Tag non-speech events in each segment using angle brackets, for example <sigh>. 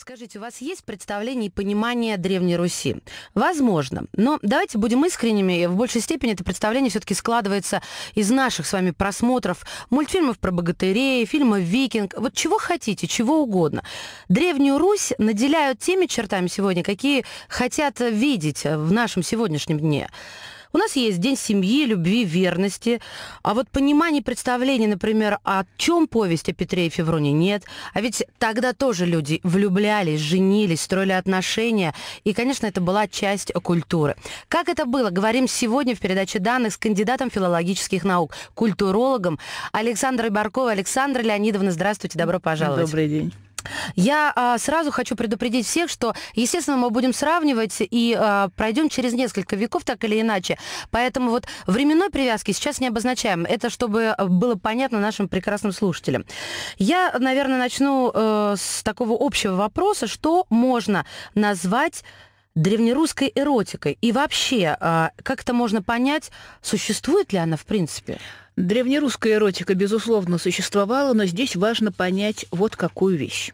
Скажите, у вас есть представление и понимание Древней Руси? Возможно. Но давайте будем искренними. В большей степени это представление все-таки складывается из наших с вами просмотров мультфильмов про богатырей, фильмов «Викинг». Вот чего хотите, чего угодно. Древнюю Русь наделяют теми чертами сегодня, какие хотят видеть в нашем сегодняшнем дне. У нас есть День семьи, любви, верности. А вот понимания, представления, например, о чем повесть о Петре и Февроне нет. А ведь тогда тоже люди влюблялись, женились, строили отношения. И, конечно, это была часть культуры. Как это было, говорим сегодня в передаче данных с кандидатом филологических наук, культурологом Александрой Барковой. Александра Леонидовна, здравствуйте, добро пожаловать. Добрый день. Я а, сразу хочу предупредить всех, что, естественно, мы будем сравнивать и а, пройдем через несколько веков, так или иначе. Поэтому вот временной привязки сейчас не обозначаем. Это чтобы а, было понятно нашим прекрасным слушателям. Я, наверное, начну э, с такого общего вопроса, что можно назвать древнерусской эротикой? И вообще, а, как это можно понять, существует ли она в принципе? Древнерусская эротика, безусловно, существовала, но здесь важно понять вот какую вещь.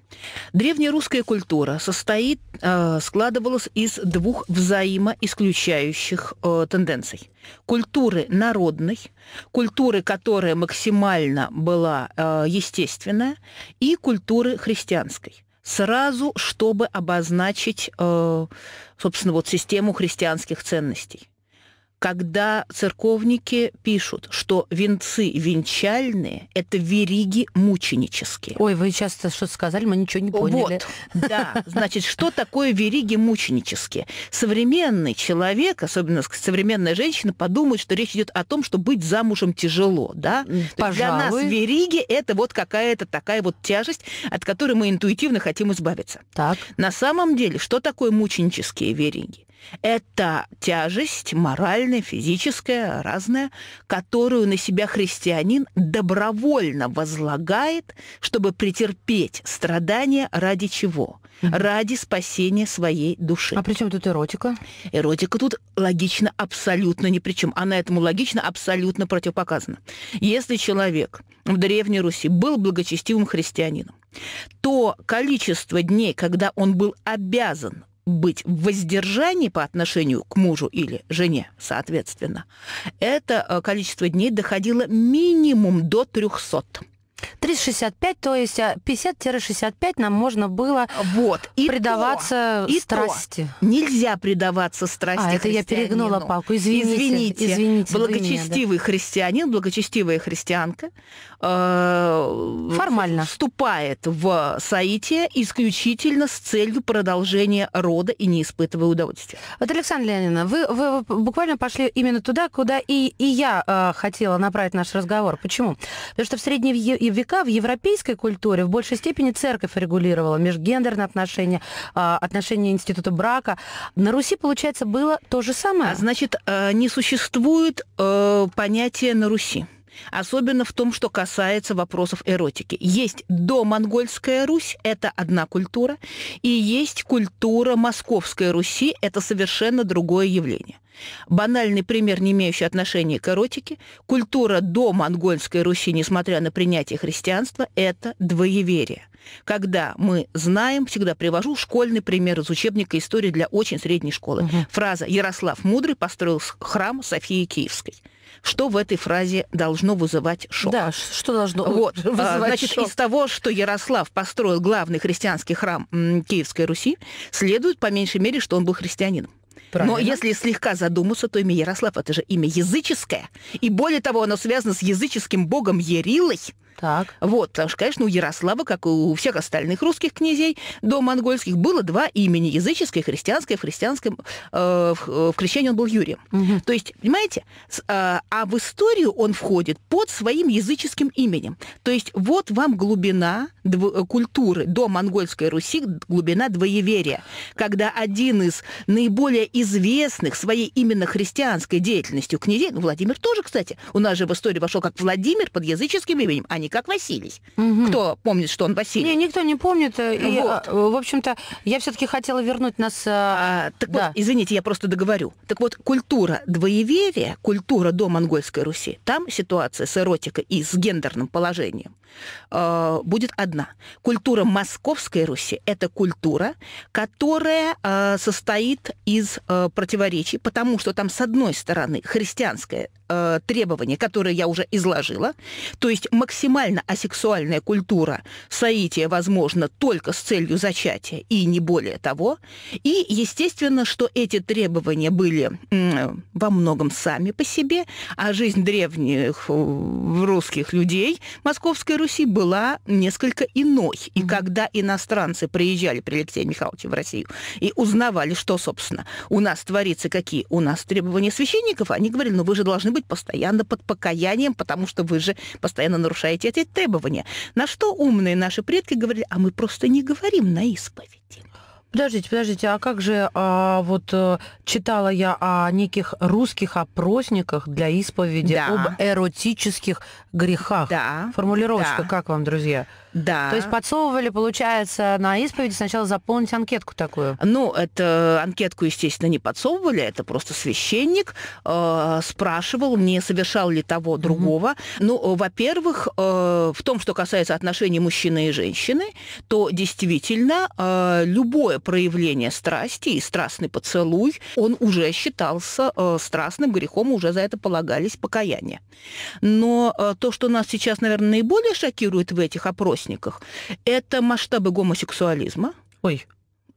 Древнерусская культура состоит, а, складывалась из двух взаимоисключающих а, тенденций. Культуры народной, культуры, которая максимально была естественная, и культуры христианской сразу, чтобы обозначить, э, собственно, вот систему христианских ценностей когда церковники пишут, что венцы венчальные – это вериги мученические. Ой, вы сейчас что сказали, мы ничего не поняли. Вот, да. Значит, что такое вериги мученические? Современный человек, особенно современная женщина, подумает, что речь идет о том, что быть замужем тяжело, да? Пожалуй. Для нас вериги – это вот какая-то такая вот тяжесть, от которой мы интуитивно хотим избавиться. Так. На самом деле, что такое мученические вериги? Это тяжесть моральная, физическая, разная, которую на себя христианин добровольно возлагает, чтобы претерпеть страдания ради чего? Угу. Ради спасения своей души. А при чем тут эротика? Эротика тут логично абсолютно ни при чем. Она этому логично абсолютно противопоказана. Если человек в Древней Руси был благочестивым христианином, то количество дней, когда он был обязан быть в воздержании по отношению к мужу или жене, соответственно, это э, количество дней доходило минимум до 300. 65, то есть 50-65 а, нам можно было вот, и предаваться то, и страсти. То. Нельзя предаваться а, страсти А, это я перегнула палку, извините. Извините, извините благочестивый меня, да. христианин, благочестивая христианка э, формально вступает в соитие исключительно с целью продолжения рода и не испытывая удовольствия. Вот, Александра Леонидовна, вы, вы буквально пошли именно туда, куда и, и я э, хотела направить наш разговор. Почему? Потому что в средние века, в европейской культуре в большей степени церковь регулировала межгендерные отношения, а, отношения института брака. На Руси, получается, было то же самое. А, значит, э, не существует э, понятия на Руси особенно в том, что касается вопросов эротики. Есть домонгольская Русь, это одна культура, и есть культура Московской Руси, это совершенно другое явление. Банальный пример, не имеющий отношения к эротике, культура до монгольской Руси, несмотря на принятие христианства, это двоеверие. Когда мы знаем, всегда привожу школьный пример из учебника истории для очень средней школы. Угу. Фраза «Ярослав Мудрый построил храм Софии Киевской» что в этой фразе должно вызывать шок. Да, что должно вот. <laughs> вызывать а, Значит, шок. из того, что Ярослав построил главный христианский храм Киевской Руси, следует по меньшей мере, что он был христианином. Правильно. Но если слегка задуматься, то имя Ярослав это же имя языческое. И более того, оно связано с языческим богом Ярилой. Так. Вот, потому что, конечно, у Ярослава, как и у всех остальных русских князей до монгольских, было два имени, языческое, христианское. В христианском, э, в, в крещении он был Юрием. Угу. То есть, понимаете, с, э, а в историю он входит под своим языческим именем. То есть вот вам глубина дв- э, культуры до монгольской Руси, глубина двоеверия, когда один из наиболее известных своей именно христианской деятельностью князей, ну, Владимир тоже, кстати, у нас же в историю вошел как Владимир под языческим именем, а не Василий, как Василий. Угу. Кто помнит, что он Василий? Не, никто не помнит. Э, и, э, В общем-то, я все-таки хотела вернуть нас... А, так да. вот, извините, я просто договорю. Так вот, культура двоеверия, культура до монгольской Руси, там ситуация с эротикой и с гендерным положением э, будет одна. Культура московской Руси – это культура, которая э, состоит из э, противоречий, потому что там, с одной стороны, христианская Э, требования, которые я уже изложила. То есть максимально асексуальная культура соития возможно только с целью зачатия и не более того. И, естественно, что эти требования были во многом сами по себе, а жизнь древних э, русских людей Московской Руси была несколько иной. И когда иностранцы приезжали при Алексее Михайловиче в Россию и узнавали, что, собственно, у нас творится, какие у нас требования священников, они говорили, ну вы же должны быть постоянно под покаянием, потому что вы же постоянно нарушаете эти требования. На что умные наши предки говорили, а мы просто не говорим на исповеди. Подождите, подождите, а как же а, вот э, читала я о неких русских опросниках для исповеди да. об эротических грехах? Да. Формулировочка да. как вам, друзья? Да. То есть подсовывали, получается, на исповеди сначала заполнить анкетку такую. Ну, это э, анкетку, естественно, не подсовывали, это просто священник э, спрашивал, не совершал ли того другого. Mm-hmm. Ну, э, во-первых, э, в том, что касается отношений мужчины и женщины, то действительно э, любое проявление страсти и страстный поцелуй, он уже считался э, страстным грехом, уже за это полагались покаяния. Но э, то, что нас сейчас, наверное, наиболее шокирует в этих опросах, источниках. Это масштабы гомосексуализма. Ой.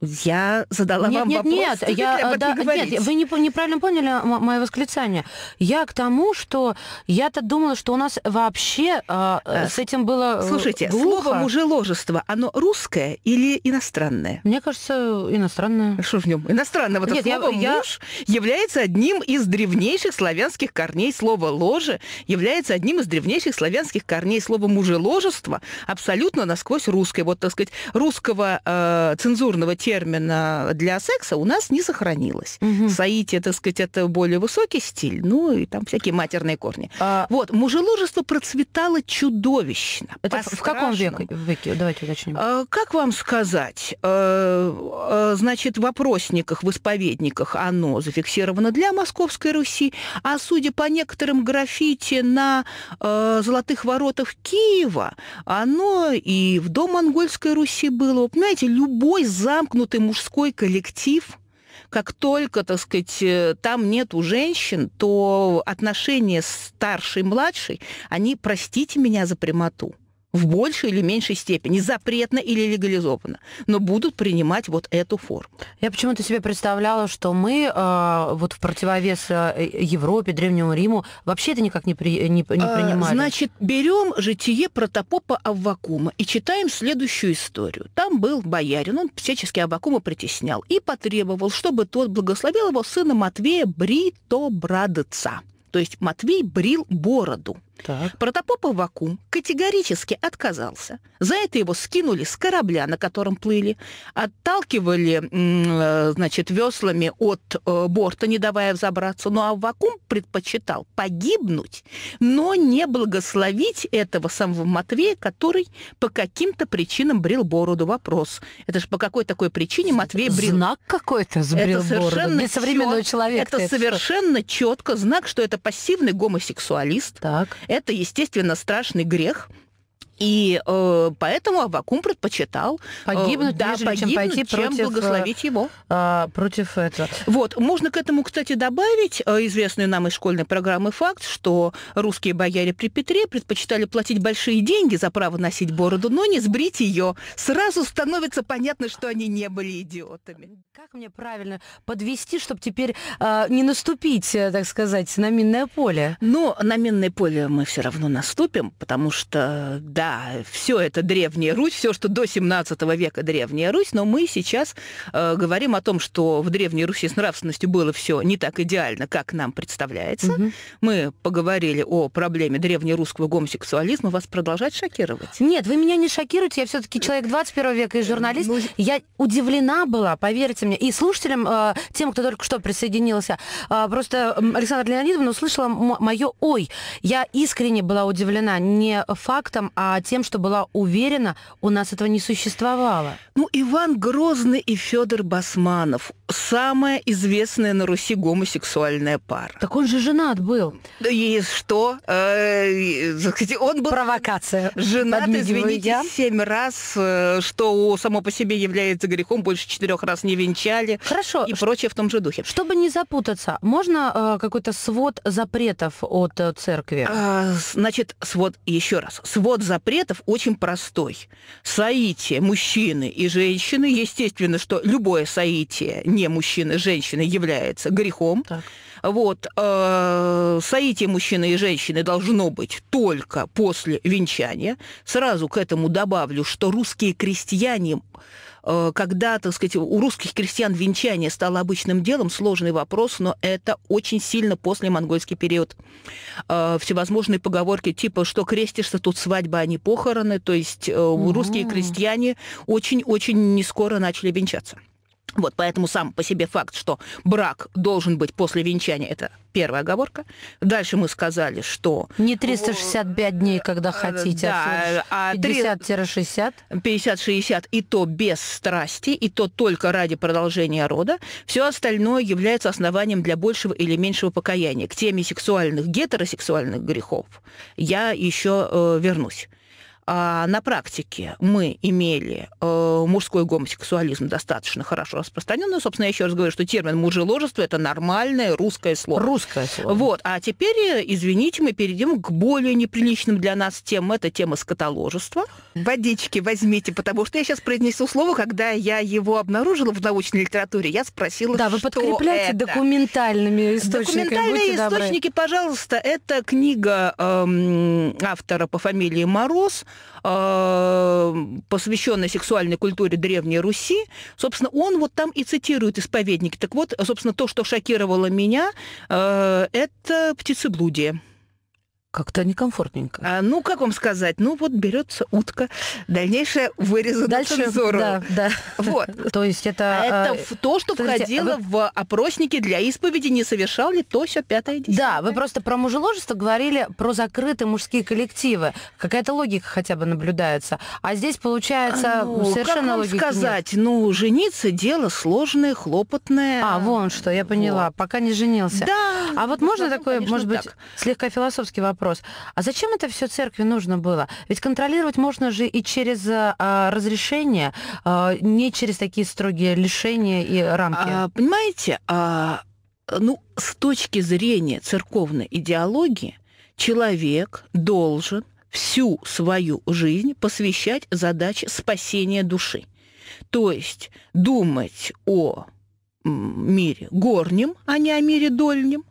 Я задала нет, вам нет, вопрос. Нет, э, нет, я, да, говорить? нет, вы не, неправильно поняли мое восклицание. Я к тому, что я-то думала, что у нас вообще а, э, э, с этим было э, Слушайте, глухо. слово мужеложество, оно русское или иностранное? Мне кажется, иностранное. Что в нем? Иностранное. Вот нет, слово я, «муж» я... является одним из древнейших славянских корней. Слово «ложе» является одним из древнейших славянских корней. Слово «мужеложество» абсолютно насквозь русское. Вот, так сказать, русского э, цензурного текста термина для секса у нас не сохранилось. Угу. Саити, так сказать, это более высокий стиль, ну и там всякие матерные корни. А... Вот, мужеложество процветало чудовищно. Это в каком веке? веке? Давайте уточним. А, как вам сказать? А, значит, в опросниках, в исповедниках оно зафиксировано для Московской Руси, а судя по некоторым граффити на э, золотых воротах Киева, оно и в до Монгольской Руси было. понимаете, любой замкнутый замкнутый мужской коллектив, как только, так сказать, э, там нету женщин, то отношения старшей и младшей, они, простите меня за прямоту, в большей или меньшей степени, запретно или легализовано, но будут принимать вот эту форму. Я почему-то себе представляла, что мы э, вот в противовес э, Европе, Древнему Риму вообще это никак не, при, э, не, не а, принимали. Значит, берем житие протопопа Аввакума и читаем следующую историю. Там был боярин, он всячески Аввакума притеснял и потребовал, чтобы тот благословил его сына Матвея Бритобрадца. То есть Матвей брил бороду. Так. Протопоп Аввакум категорически отказался. За это его скинули с корабля, на котором плыли, отталкивали э, значит, веслами от э, борта, не давая взобраться. Ну, а вакум предпочитал погибнуть, но не благословить этого самого Матвея, который по каким-то причинам брил бороду. Вопрос. Это же по какой такой причине Матвей брил? Знак какой-то сбрил это бороду. Для современного чет... Это, это совершенно четко знак, что это пассивный гомосексуалист. Так. Это, естественно, страшный грех, и э, поэтому Авакум предпочитал э, погибнуть, э, да, нежели, погибнуть, чем пойти чем против, э, благословить его. Э, против этого. Вот. Можно к этому, кстати, добавить э, известный нам из школьной программы факт, что русские бояре при Петре предпочитали платить большие деньги за право носить бороду, но не сбрить ее. Сразу становится понятно, что они не были идиотами. Как мне правильно подвести, чтобы теперь э, не наступить, э, так сказать, на минное поле? Ну, на минное поле мы все равно наступим, потому что, да, все это древняя Русь, все, что до 17 века древняя Русь, но мы сейчас э, говорим о том, что в древней Руси с нравственностью было все не так идеально, как нам представляется. Угу. Мы поговорили о проблеме древнерусского гомосексуализма. Вас продолжать шокировать? Нет, вы меня не шокируете. Я все-таки человек 21 века и журналист. Ну, я удивлена была, поверьте мне мне. И слушателям, э, тем, кто только что присоединился, э, просто Александра Леонидовна услышала мое «Ой». Я искренне была удивлена не фактом, а тем, что была уверена, у нас этого не существовало. Ну, Иван Грозный и Федор Басманов. Самая известная на Руси гомосексуальная пара. Так он же женат был. И что? Э, он был... Провокация. Женат, извините, семь раз, что само по себе является грехом, больше четырех раз не венчан печали Хорошо. и прочее в том же духе. Чтобы не запутаться, можно э, какой-то свод запретов от э, церкви? А, значит, свод, еще раз, свод запретов очень простой. Соитие мужчины и женщины, естественно, что любое соитие не мужчины, а женщины является грехом. Так. Вот. Э, соитие мужчины и женщины должно быть только после венчания. Сразу к этому добавлю, что русские крестьяне э, когда, так сказать, у русских крестьян венчание стало обычным делом, сложный вопрос, но это очень сильно после монгольский период. Э, всевозможные поговорки типа, что крестишься, тут свадьба, а не похороны. То есть угу. русские крестьяне очень-очень не скоро начали венчаться. Вот, поэтому сам по себе факт, что брак должен быть после венчания, это первая оговорка. Дальше мы сказали, что... Э, Не 365 дней, когда э, хотите, а да, а 50-60. 50-60, и то без страсти, и то только ради продолжения рода. Все остальное является основанием для большего или меньшего покаяния. К теме сексуальных, гетеросексуальных грехов я еще э, вернусь а на практике мы имели э, мужской гомосексуализм достаточно хорошо распространенный. Собственно, я еще раз говорю, что термин мужеложество это нормальное русское слово. Русское слово. Вот. А теперь, э, извините, мы перейдем к более неприличным для нас темам. Это тема скотоложества. Водички возьмите, потому что я сейчас произнесу слово, когда я его обнаружила в научной литературе, я спросила, Да, вы что подкрепляете это. документальными источниками. Документальные источники, добры. пожалуйста, это книга эм, автора по фамилии Мороз – Э, посвященной сексуальной культуре Древней Руси, собственно, он вот там и цитирует исповедники. Так вот, собственно, то, что шокировало меня, э, это птицеблудие. Как-то некомфортненько. А, ну, как вам сказать? Ну, вот берется утка, дальнейшее вырезано Дальше, цензуру. Да, да. Вот. <laughs> То есть это... А это э, то, что входило в опросники для исповеди, не совершал ли то, все пятое, десятое. Да, вы просто про мужеложество говорили, про закрытые мужские коллективы. Какая-то логика хотя бы наблюдается. А здесь, получается, а, ну, совершенно логика сказать? Ну, жениться дело сложное, хлопотное. А, вон что, я поняла. Пока не женился. Да. А вот можно такое, может быть, слегка философский вопрос? вопрос. А зачем это все церкви нужно было? Ведь контролировать можно же и через э, а, разрешение, а, не через такие строгие лишения и рамки. А, понимаете, а, ну, с точки зрения церковной идеологии, человек должен всю свою жизнь посвящать задаче спасения души. То есть думать о мире горнем, а не о мире дольнем,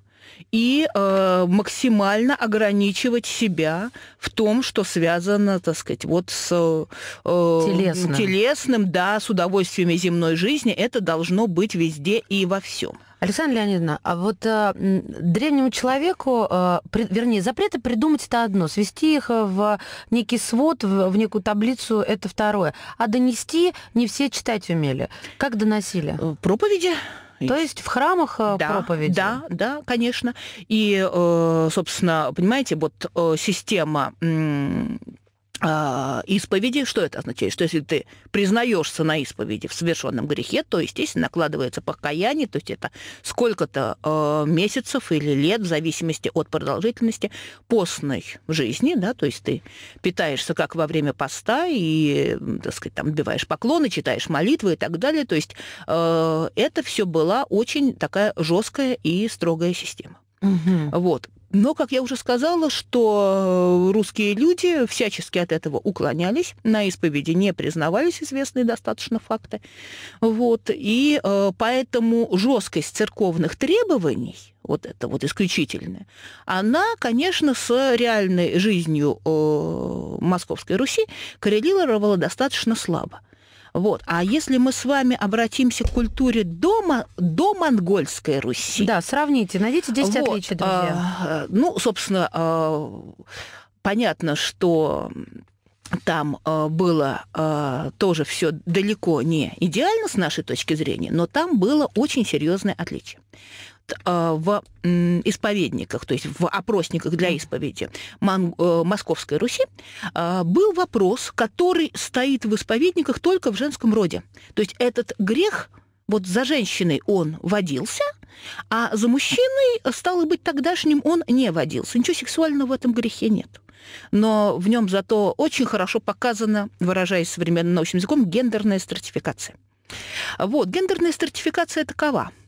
и э, максимально ограничивать себя в том, что связано, так сказать, вот с э, телесным. телесным, да, с удовольствиями земной жизни. Это должно быть везде и во всем. Александра Леонидовна, а вот э, древнему человеку, э, при, вернее, запреты придумать это одно, свести их э, в некий свод, в, в некую таблицу это второе, а донести не все читать умели. Как доносили? Э, проповеди. То есть в храмах э, да, проповеди? Да, да, конечно. И, э, собственно, понимаете, вот э, система а, исповеди, что это означает? Что если ты признаешься на исповеди в совершенном грехе, то, естественно, накладывается покаяние, то есть это сколько-то э, месяцев или лет, в зависимости от продолжительности постной жизни, да, то есть ты питаешься как во время поста и, так сказать, там отбиваешь поклоны, читаешь молитвы и так далее, то есть э, это все была очень такая жесткая и строгая система. Угу. Вот. Но, как я уже сказала, что э, русские люди всячески от этого уклонялись, на исповеди не признавались известные достаточно факты. Вот, и э, поэтому жесткость церковных требований, вот это вот исключительное, она, конечно, с реальной жизнью э, Московской Руси коррелировала достаточно слабо. Вот. А если мы с вами обратимся к культуре дома, до монгольской Руси... Да, сравните, найдите 10 вот, отличий, друзья. Э, ну, собственно, э, понятно, что там э, было э, тоже все далеко не идеально с нашей точки зрения, но там было очень серьезное отличие. А, в исповедниках, то есть в опросниках для исповеди э, Московской Руси, а, был вопрос, который стоит в исповедниках только в женском роде. То есть этот грех, вот за женщиной он водился, а за мужчиной, э, стало быть, тогдашним он не водился. Ничего сексуального в этом грехе нет. Но в нем зато очень хорошо показана, выражаясь современным научным языком, гендерная стратификация. Вот, гендерная стратификация такова –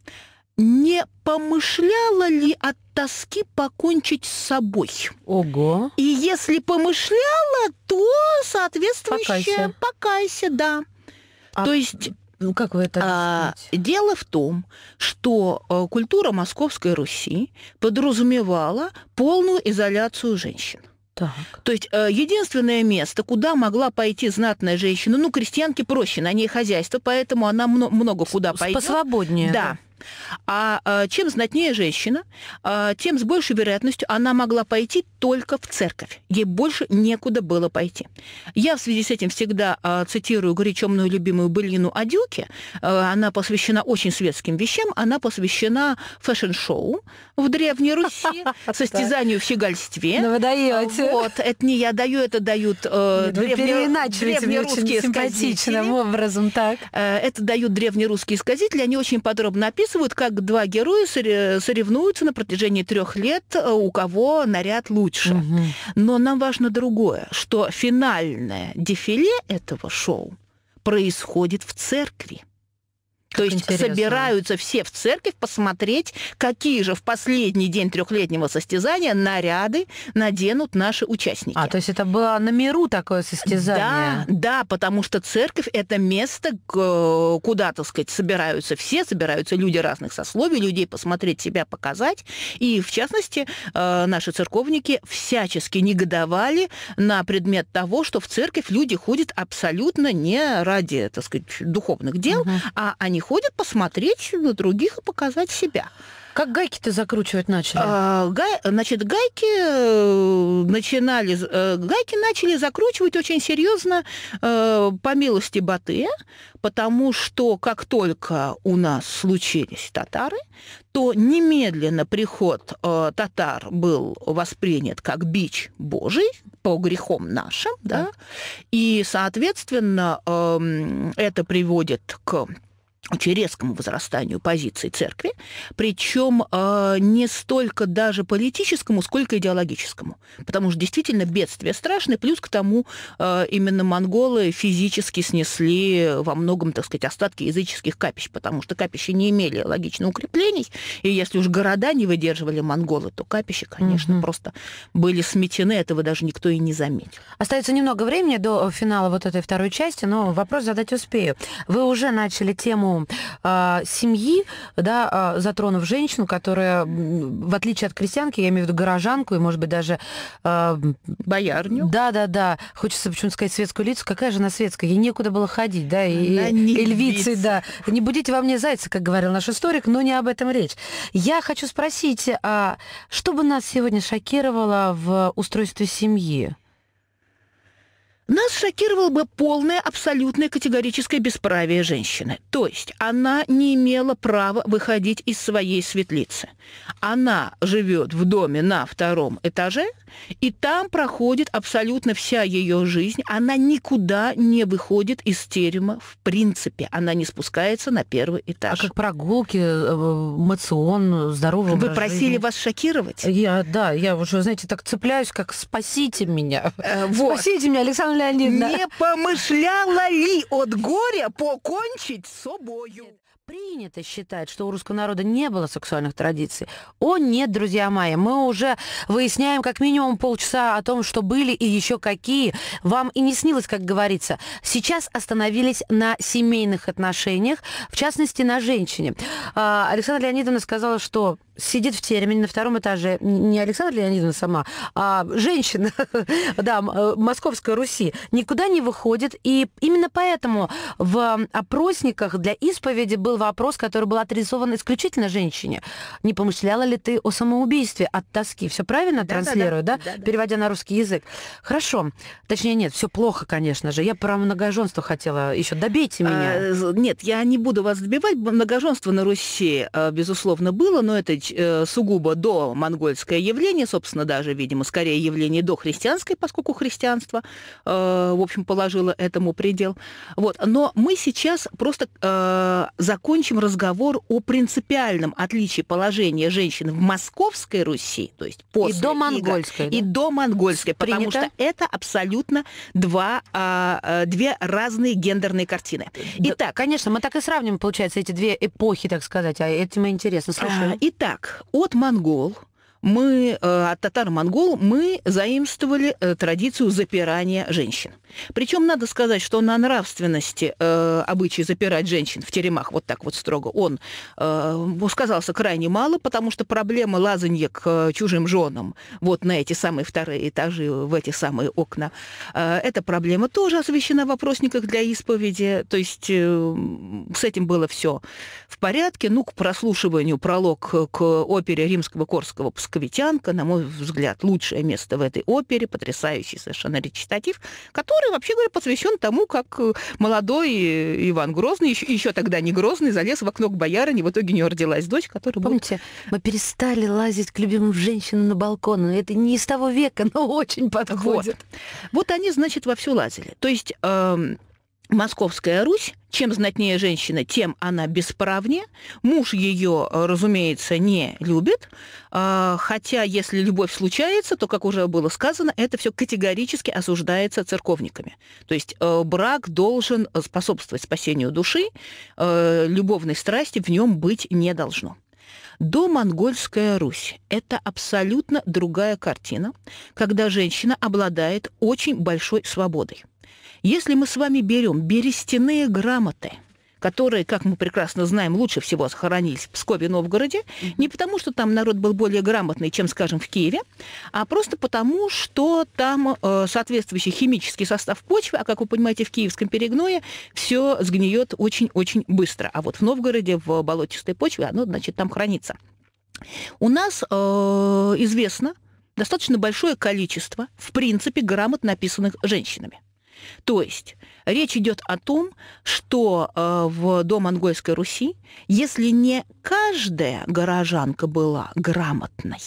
не помышляла ли от тоски покончить с собой. Ого. И если помышляла, то соответствующее покайся, покайся да. А... То есть ну, как вы это а, Дело в том, что а, культура Московской Руси подразумевала полную изоляцию женщин. Так. То есть э, единственное место, куда могла пойти знатная женщина, ну, крестьянки проще, на ней хозяйство, поэтому она много, много куда пойдет. Посвободнее. Да. да а э, чем знатнее женщина, э, тем с большей вероятностью она могла пойти только в церковь. Ей больше некуда было пойти. Я в связи с этим всегда э, цитирую горячо мою любимую Былину Адюке. Она посвящена очень светским вещам. Она посвящена фэшн-шоу в Древней Руси, <laughs> состязанию в щегольстве. Ну, вы даете. Вот, это не я даю, это дают древнерусские сказители. образом, так. Это дают древнерусские сказители. Они очень подробно описаны описывают, как два героя соревнуются на протяжении трех лет, э, у кого наряд лучше. Угу. Но нам важно другое, что финальное дефиле этого шоу происходит в церкви. Как То есть собираются все в церковь посмотреть, какие же в последний день трехлетнего состязания наряды наденут наши участники. А, то есть это было на миру такое состязание? Да, да, потому что церковь – это место, куда, так сказать, собираются все, собираются люди разных сословий, людей посмотреть, себя показать. И, в частности, э, наши церковники всячески негодовали на предмет того, что в церковь люди ходят абсолютно не ради, так сказать, духовных дел, угу. а они ходят посмотреть на других и показать себя. Как гайки-то закручивать начали? А, гай, значит, гайки э, начинали, э, гайки начали закручивать очень серьезно э, по милости Батыя, потому что как только у нас случились татары, то немедленно приход татар был воспринят как бич Божий по грехом нашим, да, да? и, соответственно, эм, это приводит к очень резкому возрастанию позиций церкви, причем э, не столько даже политическому, сколько идеологическому. Потому что действительно бедствие страшное, плюс к тому э, именно монголы физически снесли во многом, так сказать, остатки языческих капищ, потому что капищи не имели логично укреплений, и если уж города не выдерживали монголы, то капищи, конечно, mm просто были сметены, этого даже никто и не заметил. Остается немного времени до финала вот этой второй части, но вопрос задать успею. Вы уже начали тему ну, семьи, да, а, затронув женщину, которая, в отличие от крестьянки, я имею в виду горожанку и, может быть, даже... А, Боярню. Да-да-да. Хочется почему-то сказать светскую лицу. Какая же она светская? Ей некуда было ходить, да, и, она и львицы, да. Не будите во мне зайца, как говорил наш историк, но не об этом речь. Я хочу спросить, а что бы нас сегодня шокировало в устройстве семьи? Нас шокировало бы полное, абсолютное категорическое бесправие женщины. То есть она не имела права выходить из своей светлицы. Она живет в доме на втором этаже, и там проходит абсолютно вся ее жизнь. Она никуда не выходит из терема в принципе. Она не спускается на первый а этаж. А как прогулки, э, мацион, здоровый Вы просили жизни. вас шокировать? Я, да, я уже, знаете, так цепляюсь, как спасите меня. Э, <laughs> вот. Спасите меня, Александр Леонидовна. Не помышляла ли от горя покончить с собою? Принято считать, что у русского народа не было сексуальных традиций. О нет, друзья мои, мы уже выясняем как минимум полчаса о том, что были и еще какие. Вам и не снилось, как говорится. Сейчас остановились на семейных отношениях, в частности, на женщине. А, Александра Леонидовна сказала, что сидит в тереме на втором этаже не Александра Леонидовна сама, а женщина, <laughs> да, э, Московской Руси, никуда не выходит. И именно поэтому в опросниках для исповеди был вопрос, который был адресован исключительно женщине. Не помышляла ли ты о самоубийстве от тоски? Все правильно да, транслирую, да, да? да? Переводя на русский язык. Хорошо. Точнее, нет, все плохо, конечно же. Я про многоженство хотела еще. Добейте меня. А, нет, я не буду вас добивать. Многоженство на Руси, а, безусловно, было, но это э, сугубо до монгольское явление, собственно, даже, видимо, скорее явление до христианской, поскольку христианство, э, в общем, положило этому предел. Вот. Но мы сейчас просто э, закончим разговор о принципиальном отличии положения женщин в Московской Руси, то есть после и до монгольской, Иго, да? и до монгольской, Принято? потому что это абсолютно два, а, э, две разные гендерные картины. Итак, да, конечно, мы так и сравним, получается, эти две эпохи, так сказать, а этим интересно. Слушаю. А, итак, так, от монгол мы э, от татар-монгол мы заимствовали э, традицию запирания женщин. Причем надо сказать, что на нравственности э, обычай запирать женщин в теремах вот так вот строго он э, ну, сказался крайне мало, потому что проблема лазанья к э, чужим женам вот на эти самые вторые этажи, в эти самые окна, э, эта проблема тоже освещена в вопросниках для исповеди. То есть э, с этим было все в порядке. Ну, к прослушиванию пролог к опере римского Корского «Московитянка», на мой взгляд, лучшее место в этой опере, потрясающий совершенно речитатив, который, вообще говоря, посвящен тому, как э, молодой э, Иван Грозный, еще, еще тогда не Грозный, залез в окно к боярине, в итоге у него родилась дочь, которая... Помните, будет... мы перестали лазить к любимым женщинам на балкон, это не из того века, но очень подходит. Вот, вот они, значит, во все лазили. То есть... Эм Московская Русь. Чем знатнее женщина, тем она бесправнее. Муж ее, э, разумеется, не любит. А, хотя, если любовь случается, то, как уже было сказано, это все категорически осуждается церковниками. То есть э, брак должен способствовать спасению души, э, любовной страсти в нем быть не должно. До Монгольская Русь – это абсолютно другая картина, когда женщина обладает очень большой свободой. Если мы с вами берем берестяные грамоты, которые, как мы прекрасно знаем, лучше всего сохранились в Пскове и Новгороде, не потому, что там народ был более грамотный, чем, скажем, в Киеве, а просто потому, что там э, соответствующий химический состав почвы, а, как вы понимаете, в Киевском перегное все сгниет очень-очень быстро. А вот в Новгороде, в болотистой почве, оно, значит, там хранится. У нас э, известно достаточно большое количество, в принципе, грамот, написанных женщинами. То есть речь идет о том, что э, в домонгольской Руси, если не каждая горожанка была грамотной,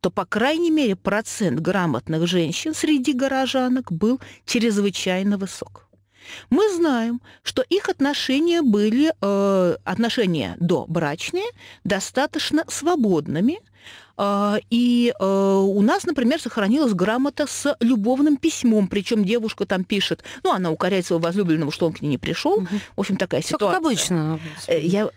то, по крайней мере, процент грамотных женщин среди горожанок был чрезвычайно высок. Мы знаем, что их отношения были, э, отношения брачные достаточно свободными, а, и э, у нас, например, сохранилась грамота с любовным письмом, причем девушка там пишет, ну, она укоряет своего возлюбленного, что он к ней не пришел. Угу. В общем, такая ситуация. Как обычно. Э, я,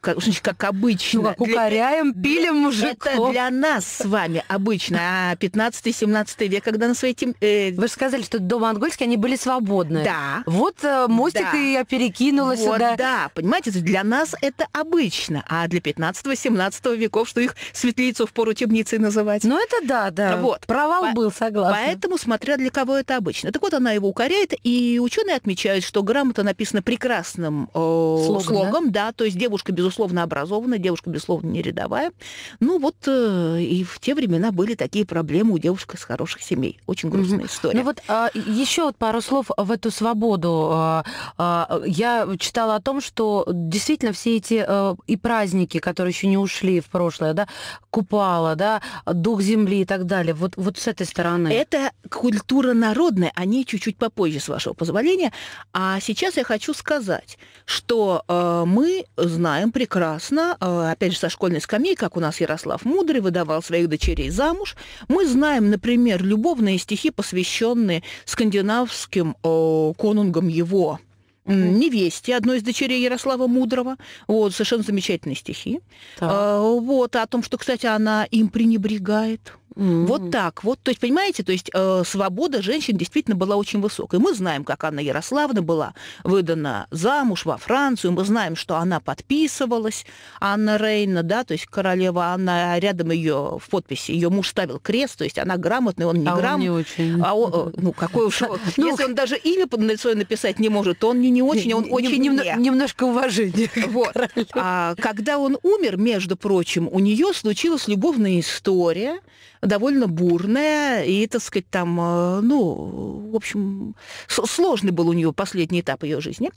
как, как обычно. Ну, как укоряем, для... пилим мужиков. Это для нас с вами обычно. А 15-17 век, когда нас этим... Э... Вы же сказали, что до монгольских они были свободны. Да. Вот э, мостик да. и я перекинула вот, сюда. Да, понимаете, для нас это обычно. А для 15-17 веков, что их светлицу в пору темницы называть. Ну это да, да. Вот. Провал По- был, согласна. Поэтому, смотря для кого это обычно. Так вот, она его укоряет, и ученые отмечают, что грамота написана прекрасным э, слогом, слогом да? да, то есть девушка безусловно, образованная, девушка, безусловно, не рядовая. Ну вот э, и в те времена были такие проблемы у девушек из хороших семей. Очень грустная mm-hmm. история. Ну вот а, еще вот пару слов в эту свободу. А, а, я читала о том, что действительно все эти а, и праздники, которые еще не ушли в прошлое, да, Купала, да, Дух Земли и так далее, вот, вот с этой стороны. Это культура народная, о ней чуть-чуть попозже, с вашего позволения. А сейчас я хочу сказать, что э, мы знаем, знаем прекрасно, а, опять же, со школьной скамьи, как у нас Ярослав Мудрый выдавал своих дочерей замуж. Мы знаем, например, любовные стихи, посвященные скандинавским конунгам его невесте, одной из дочерей Ярослава Мудрого. Вот, совершенно замечательные стихи. Так. А, вот, о том, что, кстати, она им пренебрегает. Mm-hmm. Вот так вот. То есть, понимаете, то есть э, свобода женщин действительно была очень высокой. Мы знаем, как Анна Ярославна была выдана замуж во Францию, мы знаем, что она подписывалась, Анна Рейна, да, то есть королева она рядом ее в подписи, ее муж ставил крест, то есть она грамотная, он не а грам... он не очень. А он, э, ну, какой уж... Ну, Если он даже имя под лицо написать не может, то он не, не очень, он очень... Немножко уважения. Вот. А когда он умер, между прочим, у нее случилась любовная история, довольно бурная, и, так сказать, там, э, ну, в общем, сложный был у нее последний этап ее жизни.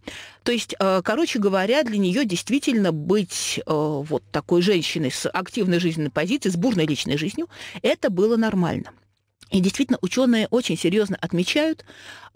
То есть, э, короче говоря, для нее действительно быть э, вот такой женщиной с активной жизненной позицией, с бурной личной жизнью, это было нормально. И действительно, ученые очень серьезно отмечают,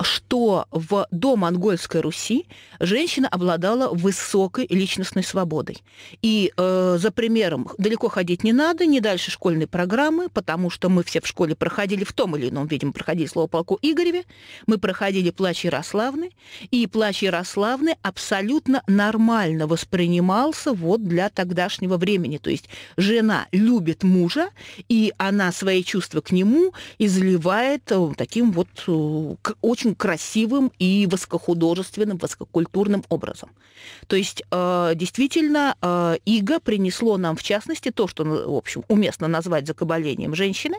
что в домонгольской Руси женщина обладала высокой личностной свободой. И э, за примером далеко ходить не надо, не дальше школьной программы, потому что мы все в школе проходили в том или ином видимо, проходили слово полку Игореве, мы проходили плач Ярославны, и плач Ярославны абсолютно нормально воспринимался вот для тогдашнего времени. То есть жена любит мужа, и она свои чувства к нему изливает э, таким вот э, очень красивым и высокохудожественным, высококультурным образом. То есть э, действительно Иго принесло нам, в частности, то, что, ну, в общем, уместно назвать закабалением женщины,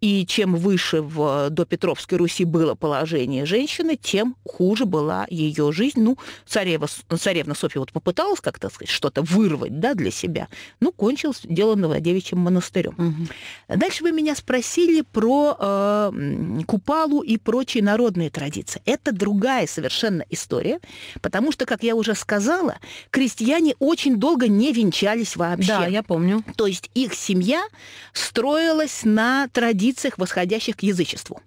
и чем выше в допетровской Руси было положение женщины, тем хуже была ее жизнь. Ну, царева, царевна Софья вот попыталась как-то сказать, что-то вырвать да, для себя, ну, кончилось дело Новодевичьим монастырем. Угу. Дальше вы меня спросили про э, Купалу и прочие народные традиции. Это другая совершенно история, потому что, как я уже сказала, крестьяне очень долго не венчались вообще. Да, я помню. То есть их семья строилась на традициях, восходящих к язычеству.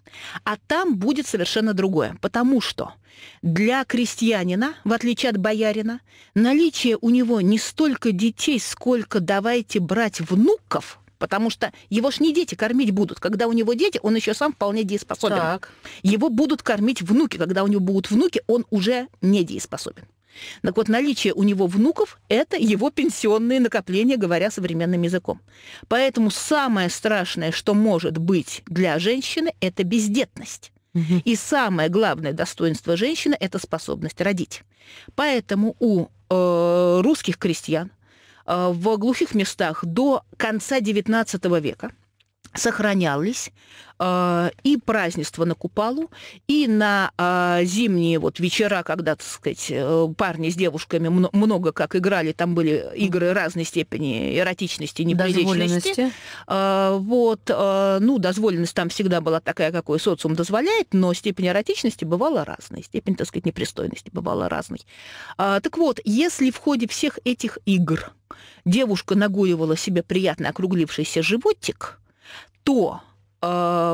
А там будет совершенно другое, потому что для крестьянина, в отличие от боярина, наличие у него не столько детей, сколько давайте брать внуков – потому что его ж не дети кормить будут. Когда у него дети, он еще сам вполне дееспособен. Так. Его будут кормить внуки. Когда у него будут внуки, он уже не дееспособен. Так вот, наличие у него внуков – это его пенсионные накопления, говоря современным языком. Поэтому самое страшное, что может быть для женщины, это бездетность. И самое главное достоинство женщины – это способность родить. Поэтому у э, русских крестьян, Э, в глухих местах до конца XIX века сохранялись э, и празднество на Купалу, и на э, зимние вот вечера, когда, так сказать, э, парни с девушками много, много как играли, там были игры разной степени эротичности, неприличности. Э, вот, э, ну, дозволенность там всегда была такая, какой социум дозволяет, но степень эротичности бывала разной, степень, так сказать, непристойности бывала разной. Э, так вот, если в ходе всех этих игр девушка нагуливала себе приятно округлившийся животик, то э,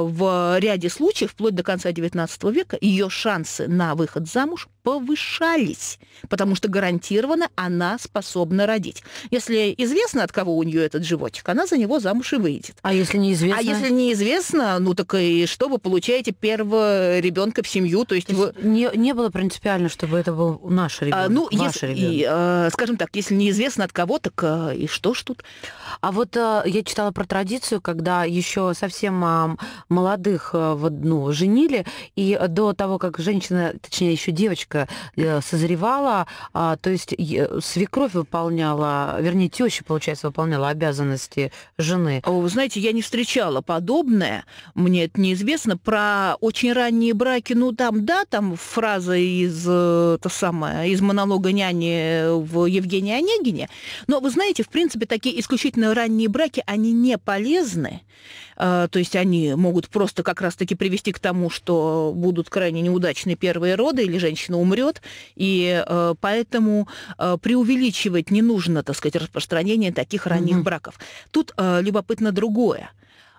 в ряде случаев, вплоть до конца XIX века, ее шансы на выход замуж повышались, потому что гарантированно она способна родить. Если известно, от кого у нее этот животик, она за него замуж и выйдет. А если неизвестно? А если неизвестно, ну так и что вы получаете первого ребенка в семью? То есть, то есть вы... не, не было принципиально, чтобы это был наш а, ребенок. А, ну, ваш если, ребенок. И, а, скажем так, если неизвестно от кого, так а, и что ж тут? А вот а, я читала про традицию, когда еще совсем а, молодых а, ну, женили, и до того, как женщина, точнее еще девочка девочка э, созревала, а, то есть свекровь выполняла, вернее, теща, получается, выполняла обязанности жены. Вы знаете, я не встречала подобное, мне это неизвестно. Про очень ранние браки, ну там, да, там фраза из, э, то самое, из монолога няни в Евгении Онегине, но вы знаете, в принципе, такие исключительно ранние браки, они не полезны. А, то есть они могут просто как раз-таки привести к тому, что будут крайне неудачные первые роды, или женщина умрет, и э, поэтому э, преувеличивать не нужно, так сказать, распространение таких ранних mm-hmm. браков. Тут э, любопытно другое.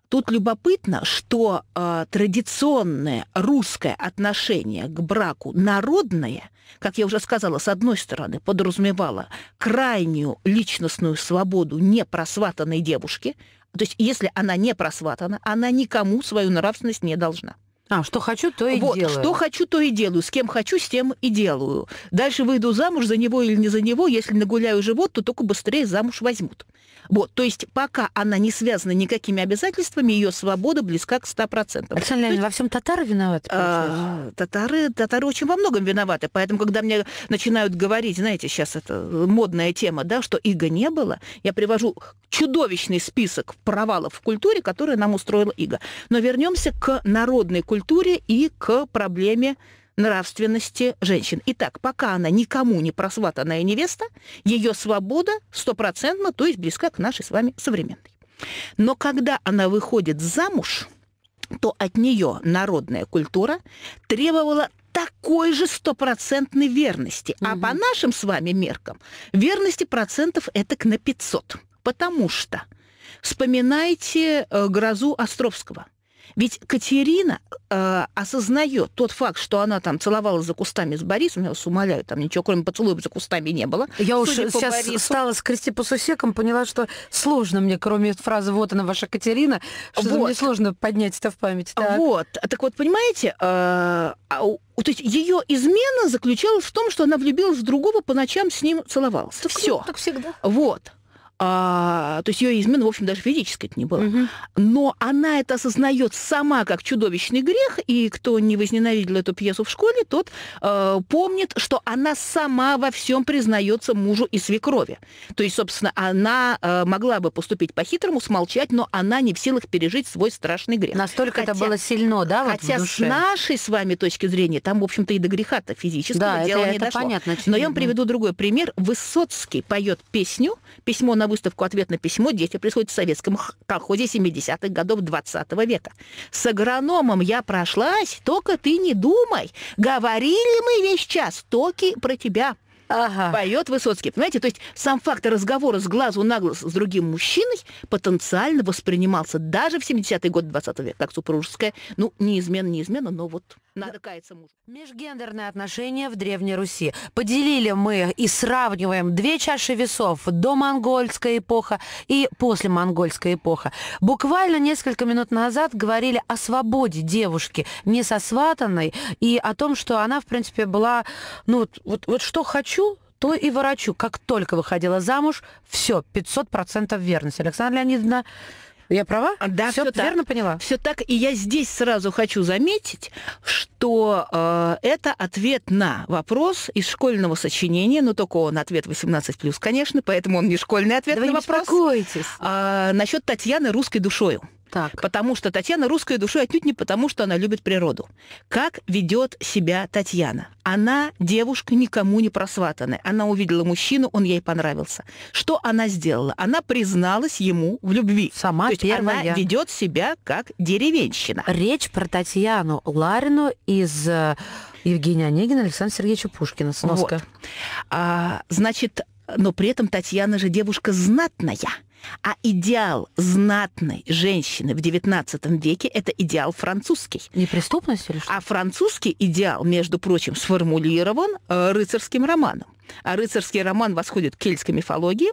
Тут любопытно, что э, традиционное русское отношение к браку народное, как я уже сказала, с одной стороны, подразумевало крайнюю личностную свободу непросватанной девушки, то есть если она не просватана, она никому свою нравственность не должна. А, что хочу, то и вот, делаю. Что хочу, то и делаю. С кем хочу, с тем и делаю. Дальше выйду замуж за него или не за него. Если нагуляю живот, то только быстрее замуж возьмут. Вот, то есть пока она не связана никакими обязательствами, ее свобода близка к 100%. Александр Леонидович, во всем татары виноваты? А, татары, татары очень во многом виноваты. Поэтому, когда мне начинают говорить, знаете, сейчас это модная тема, да, что Иго не было, я привожу чудовищный список провалов в культуре, которые нам устроила Иго. Но вернемся к народной культуре культуре и к проблеме нравственности женщин. Итак, пока она никому не просватанная невеста, ее свобода стопроцентна, то есть близка к нашей с вами современной. Но когда она выходит замуж, то от нее народная культура требовала такой же стопроцентной верности. Угу. А по нашим с вами меркам верности процентов это к на 500. Потому что вспоминайте э, грозу Островского – ведь Катерина э, осознает тот факт, что она там целовалась за кустами с Борисом, я вас умоляю, там ничего кроме поцелуев за кустами не было. Я уже сейчас Борису. стала скрести по сусекам, поняла, что сложно мне, кроме фразы «вот она, ваша Катерина», что вот. мне сложно поднять это в память. Так. Вот. Так вот, понимаете, э, а то есть ее измена заключалась в том, что она влюбилась в другого, по ночам с ним целовалась. Так Все. Так всегда. Вот. А, то есть ее измена, в общем, даже физически это не было. Угу. Но она это осознает сама как чудовищный грех, и кто не возненавидел эту пьесу в школе, тот э, помнит, что она сама во всем признается мужу и свекрови. То есть, собственно, она э, могла бы поступить по-хитрому, смолчать, но она не в силах пережить свой страшный грех. Настолько хотя, это было сильно, да, вот Хотя с нашей с вами точки зрения, там, в общем-то, и до греха-то физического да, дела это, не это дошло. Понятно, но я вам приведу другой пример. Высоцкий поет песню «Письмо на выставку «Ответ на письмо» дети происходит в советском колхозе 70-х годов 20 -го века. С агрономом я прошлась, только ты не думай. Говорили мы весь час, токи про тебя. Ага. Поет Высоцкий. Понимаете, то есть сам факт разговора с глазу на глаз с другим мужчиной потенциально воспринимался даже в 70-е годы 20 века как супружеское. Ну, неизменно, неизменно, но вот... Надо каяться мужу. Межгендерные отношения в Древней Руси. Поделили мы и сравниваем две чаши весов до монгольская эпоха и после монгольская эпоха. Буквально несколько минут назад говорили о свободе девушки, не сосватанной, и о том, что она, в принципе, была, ну вот, вот, вот что хочу, то и ворочу. Как только выходила замуж, все, 500% верность. Александра Леонидовна, ну, я права? А, да, все, так. верно поняла. Все так. И я здесь сразу хочу заметить, что э, это ответ на вопрос из школьного сочинения, но только он ответ 18 плюс, конечно, поэтому он не школьный ответ да на вы вопрос. Не беспокойтесь. Э, а, насчет Татьяны русской душою. Так. Потому что Татьяна русская душой отнюдь не потому, что она любит природу. Как ведет себя Татьяна? Она девушка никому не просватанная. Она увидела мужчину, он ей понравился. Что она сделала? Она призналась ему в любви. Сама То есть она ведет себя как деревенщина. Речь про Татьяну Ларину из э, Евгения Онегина Александра Сергеевича Пушкина. Сноска. Вот. А, значит, но при этом Татьяна же девушка знатная. А идеал знатной женщины в XIX веке – это идеал французский. Неприступность или что? А французский идеал, между прочим, сформулирован э, рыцарским романом. А рыцарский роман восходит к кельтской мифологии,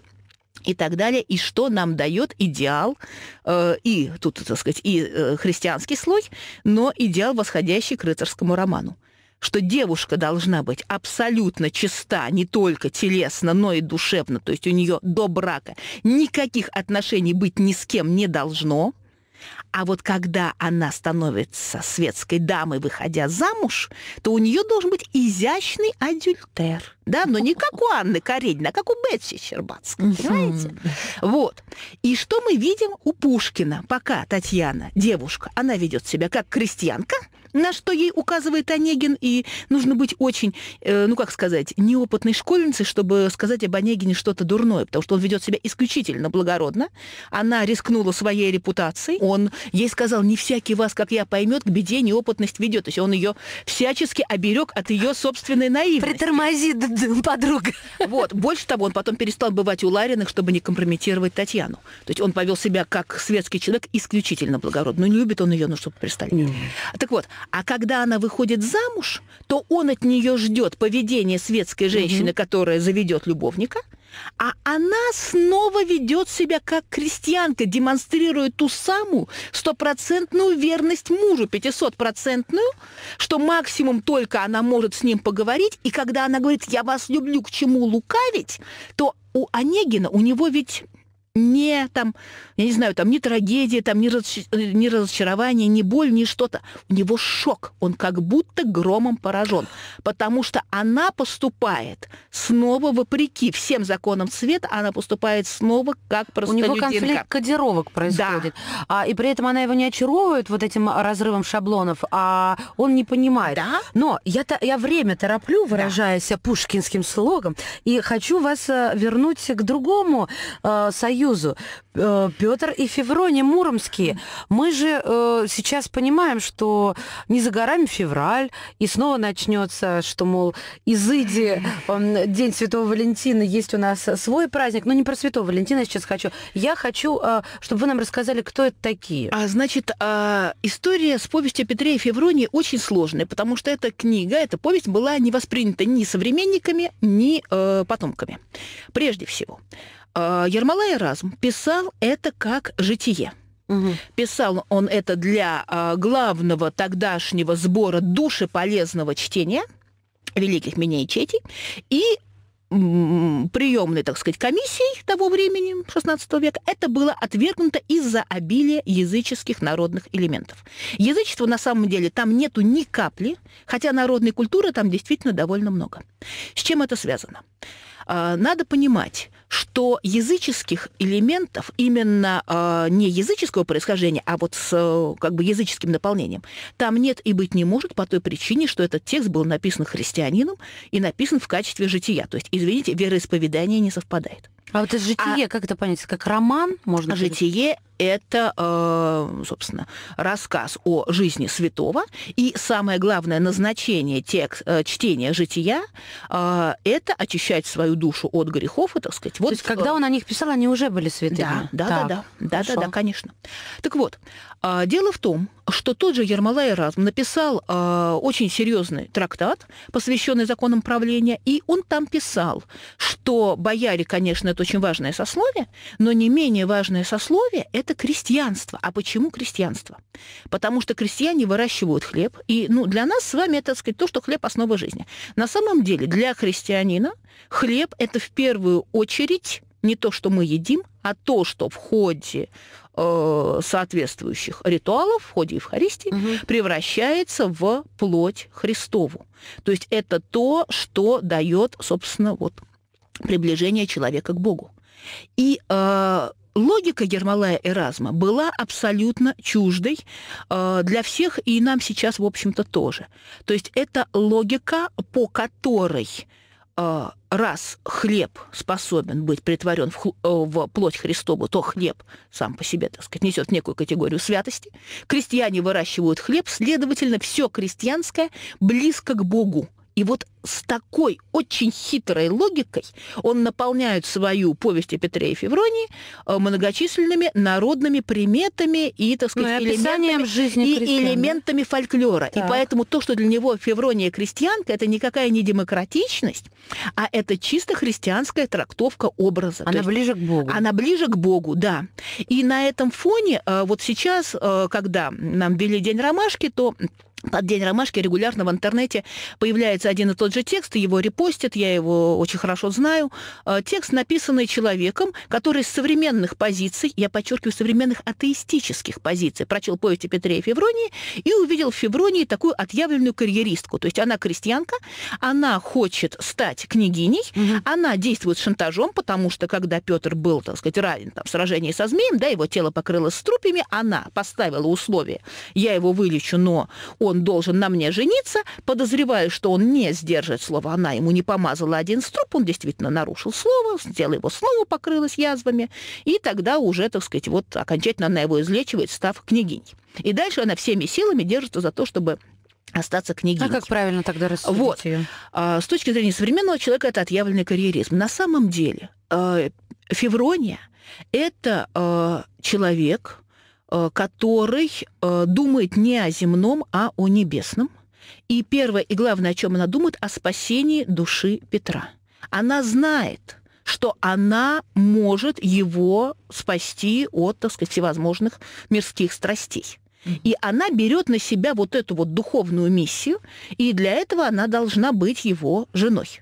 и так далее, и что нам дает идеал, э, и тут, так сказать, и э, христианский слой, но идеал, восходящий к рыцарскому роману что девушка должна быть абсолютно чиста, не только телесно, но и душевно, то есть у нее до брака никаких отношений быть ни с кем не должно. А вот когда она становится светской дамой, выходя замуж, то у нее должен быть изящный адюльтер. Да, но не как у Анны Каренина, а как у Бетси Щербацкой, понимаете? Вот. И что мы видим у Пушкина, пока Татьяна, девушка, она ведет себя как крестьянка, на что ей указывает Онегин, и нужно быть очень, э, ну как сказать, неопытной школьницей, чтобы сказать об Онегине что-то дурное, потому что он ведет себя исключительно благородно. Она рискнула своей репутацией. Он ей сказал, не всякий вас, как я, поймет, к беде неопытность ведет. То есть он ее всячески оберег от ее собственной наивности. Притормози, подруга. Вот. Больше того, он потом перестал бывать у Лариных, чтобы не компрометировать Татьяну. То есть он повел себя как светский человек исключительно благородно. Но ну, не любит он ее, ну чтобы перестали. Так вот, а когда она выходит замуж, то он от нее ждет поведение светской женщины, угу. которая заведет любовника, а она снова ведет себя как крестьянка, демонстрирует ту самую стопроцентную верность мужу, 500-процентную, что максимум только она может с ним поговорить, и когда она говорит «я вас люблю, к чему лукавить», то у Онегина, у него ведь не там, я не знаю, там не трагедия, там не разоч... ни разочарование, не боль, ни что-то. У него шок. Он как будто громом поражен. Потому что она поступает снова вопреки всем законам света, она поступает снова как просто У него конфликт кодировок происходит. Да. А, и при этом она его не очаровывает вот этим разрывом шаблонов, а он не понимает. Да? Но я, -то, я время тороплю, выражаясь да. пушкинским слогом, и хочу вас э, вернуть к другому э, союзу Союзу. Э, Петр и Февроне Муромские. Мы же э, сейчас понимаем, что не за горами февраль, и снова начнется, что, мол, изыди, эм, День Святого Валентина, есть у нас свой праздник, но не про Святого Валентина я сейчас хочу. Я хочу, э, чтобы вы нам рассказали, кто это такие. А, значит, история с повестью Петре и Февронии очень сложная, потому что эта книга, эта повесть была не воспринята ни современниками, ни потомками. Прежде всего. А, Ермолай Разум писал это как житие. Угу. Писал он это для а, главного тогдашнего сбора души полезного чтения великих миней четей и приемной, так сказать, комиссией того времени, 16 века, это было отвергнуто из-за обилия языческих народных элементов. Язычества на самом деле там нету ни капли, хотя народной культуры там действительно довольно много. С чем это связано? А, надо понимать, что языческих элементов именно э, не языческого происхождения, а вот с э, как бы языческим наполнением, там нет и быть не может по той причине, что этот текст был написан христианином и написан в качестве жития. То есть, извините, вероисповедание не совпадает. А вот это а житие, а, как это понять, как роман можно? Житие это, э, собственно, рассказ о жизни святого. И самое главное назначение текст, э, чтения жития э, это очищать свою душу от грехов, и, так сказать. Вот, То есть, когда он о них писал, они уже были святыми? Да, да, да, да, да, да, да, конечно. Так вот, дело в том, что тот же Ермолай Разм написал очень серьезный трактат, посвященный законам правления, и он там писал, что бояре, конечно, это очень важное сословие, но не менее важное сословие – это это крестьянство. А почему крестьянство? Потому что крестьяне выращивают хлеб, и ну, для нас с вами это, так сказать, то, что хлеб – основа жизни. На самом деле для христианина хлеб – это в первую очередь не то, что мы едим, а то, что в ходе э, соответствующих ритуалов, в ходе Евхаристии, угу. превращается в плоть Христову. То есть это то, что дает, собственно, вот приближение человека к Богу. И э, логика Ермолая Эразма была абсолютно чуждой э, для всех, и нам сейчас, в общем-то, тоже. То есть это логика, по которой э, раз хлеб способен быть притворен в, э, в плоть Христову, то хлеб сам по себе, так сказать, несет некую категорию святости. Крестьяне выращивают хлеб, следовательно, все крестьянское близко к Богу. И вот с такой очень хитрой логикой он наполняет свою повесть о Петре и Февронии э, многочисленными народными приметами и, так сказать, ну, и элементами, жизни и элементами фольклора. Так. И поэтому то, что для него Феврония крестьянка, это никакая не демократичность, а это чисто христианская трактовка образа. Она то ближе к Богу. Она ближе к Богу, да. И на этом фоне э, вот сейчас, э, когда нам вели День ромашки, то под День ромашки регулярно в интернете появляется появляется один и тот же текст, его репостят, я его очень хорошо знаю. Э, текст, написанный человеком, который с современных позиций, я подчеркиваю, современных атеистических позиций, прочел Повесть о Петре и Февронии и увидел в Февронии такую отъявленную карьеристку. То есть она крестьянка, она хочет стать княгиней, угу. она действует шантажом, потому что когда Петр был, так сказать, ранен там, в сражении со змеем, да, его тело покрылось трупами она поставила условие, я его вылечу, но он должен на мне жениться, подозревая что он не сдержит слово. Она ему не помазала один струп, он действительно нарушил слово, тело его снова покрылось язвами, и тогда уже, так сказать, вот окончательно она его излечивает, став княгиней. И дальше она всеми силами держится за то, чтобы остаться княгиней. А как правильно тогда рассудить вот. ее? А, с точки зрения современного человека это отъявленный карьеризм. На самом деле э, Феврония – это э, человек, э, который думает не о земном, а о небесном – и первое и главное, о чем она думает, о спасении души Петра. Она знает, что она может его спасти от, так сказать, всевозможных мирских страстей. И она берет на себя вот эту вот духовную миссию, и для этого она должна быть его женой.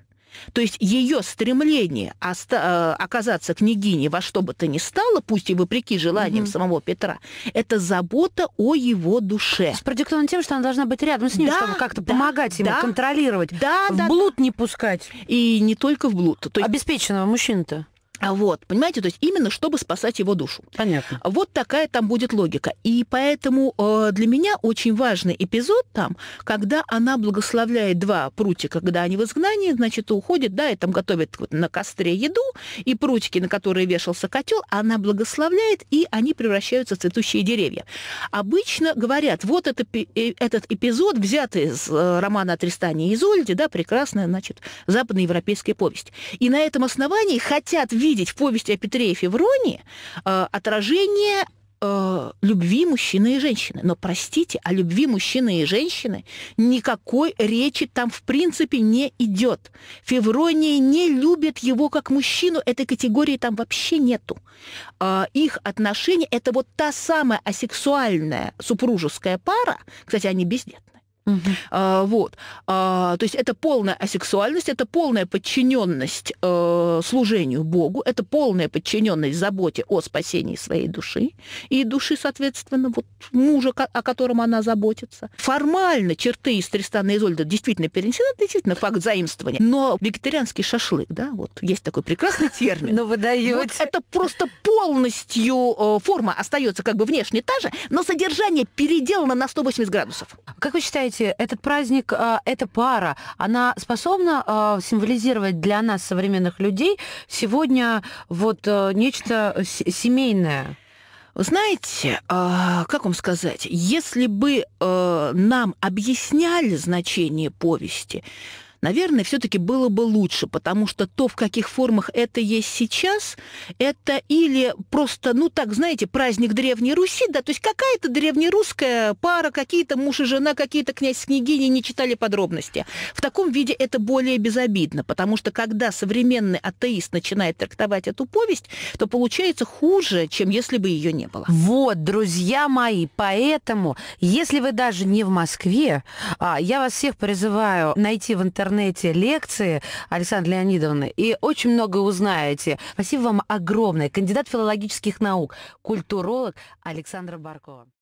То есть ее стремление э, оказаться княгиней во что бы то ни стало, пусть и вопреки желаниям mm-hmm. самого Петра, это забота о его душе. Продиктовано тем, что она должна быть рядом с ним, да, чтобы как-то да, помогать ему, да, контролировать, да, в да, блуд да. не пускать. И не только в блуд. То есть... Обеспеченного мужчину-то. А вот, понимаете, то есть именно чтобы спасать его душу. Понятно. Вот такая там будет логика. И поэтому э, для меня очень важный эпизод там, когда она благословляет два прутика, когда они в изгнании, значит, уходит, да, и там готовит вот, на костре еду, и прутики, на которые вешался котел, она благословляет, и они превращаются в цветущие деревья. Обычно говорят, вот это, э, этот эпизод взят из э, романа «Тристания Изольди», да, прекрасная, значит, западноевропейская повесть. И на этом основании хотят видеть видеть в повести о Петре и Февронии э, отражение э, любви мужчины и женщины. Но, простите, о любви мужчины и женщины никакой речи там в принципе не идет. Феврония не любит его как мужчину, этой категории там вообще нету. Э, их отношения – это вот та самая асексуальная супружеская пара, кстати, они бездетные. Угу. А, вот. А, то есть это полная асексуальность, это полная подчиненность э, служению Богу, это полная подчиненность заботе о спасении своей души и души, соответственно, вот мужа, о котором она заботится. Формально черты из Тристана и Изольда действительно перенесены, это действительно факт заимствования. Но вегетарианский шашлык, да, вот есть такой прекрасный термин. <laughs> Но ну, вы даете. это просто полностью э, форма остается как бы внешне та же, но содержание переделано на 180 градусов. Как вы считаете, думаете, этот праздник, а, эта пара, она способна а, символизировать для нас, современных людей, сегодня вот э, нечто семейное? Знаете, э, как вам сказать, если бы э, нам объясняли значение повести, наверное, все-таки было бы лучше, потому что то, в каких формах это есть сейчас, это или просто, ну так, знаете, праздник Древней Руси, да, то есть какая-то древнерусская пара, какие-то муж и жена, какие-то князь с княгиней не читали подробности. В таком виде это более безобидно, потому что когда современный атеист начинает трактовать эту повесть, то получается хуже, чем если бы ее не было. Вот, друзья мои, поэтому, если вы даже не в Москве, а, я вас всех призываю найти в интернете интернете лекции Александра Леонидовны и очень много узнаете. Спасибо вам огромное. Кандидат филологических наук, культуролог Александра Баркова.